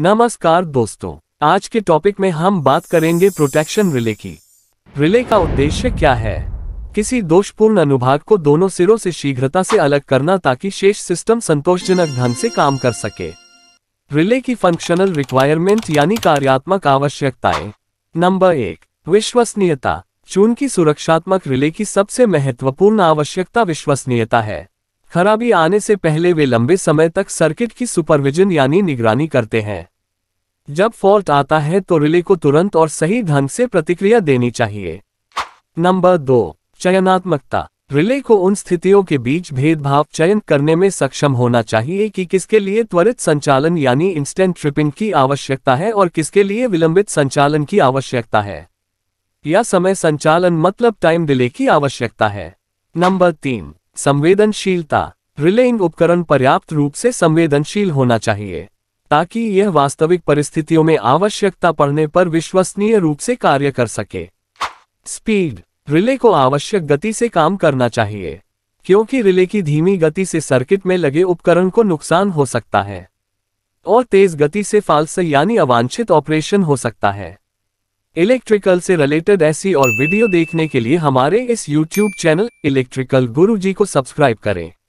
नमस्कार दोस्तों आज के टॉपिक में हम बात करेंगे प्रोटेक्शन रिले की रिले का उद्देश्य क्या है किसी दोषपूर्ण अनुभाग को दोनों सिरों से शीघ्रता से अलग करना ताकि शेष सिस्टम संतोषजनक ढंग से काम कर सके रिले की फंक्शनल रिक्वायरमेंट यानी कार्यात्मक आवश्यकताएं नंबर एक विश्वसनीयता चून की सुरक्षात्मक रिले की सबसे महत्वपूर्ण आवश्यकता विश्वसनीयता है खराबी आने से पहले वे लंबे समय तक सर्किट की सुपरविजन यानी निगरानी करते हैं जब फॉल्ट आता है तो रिले को तुरंत और सही ढंग से प्रतिक्रिया देनी चाहिए नंबर दो चयनात्मकता रिले को उन स्थितियों के बीच भेदभाव चयन करने में सक्षम होना चाहिए कि किसके लिए त्वरित संचालन यानी इंस्टेंट ट्रिपिंग की आवश्यकता है और किसके लिए विलंबित संचालन की आवश्यकता है या समय संचालन मतलब टाइम डिले की आवश्यकता है नंबर तीन संवेदनशीलता रिलेइंग उपकरण पर्याप्त रूप से संवेदनशील होना चाहिए ताकि यह वास्तविक परिस्थितियों में आवश्यकता पड़ने पर विश्वसनीय रूप से कार्य कर सके स्पीड रिले को आवश्यक गति से काम करना चाहिए क्योंकि रिले की धीमी गति से सर्किट में लगे उपकरण को नुकसान हो सकता है और तेज गति से फालस यानी अवांछित ऑपरेशन हो सकता है इलेक्ट्रिकल से रिलेटेड ऐसी और वीडियो देखने के लिए हमारे इस YouTube चैनल इलेक्ट्रिकल गुरुजी को सब्सक्राइब करें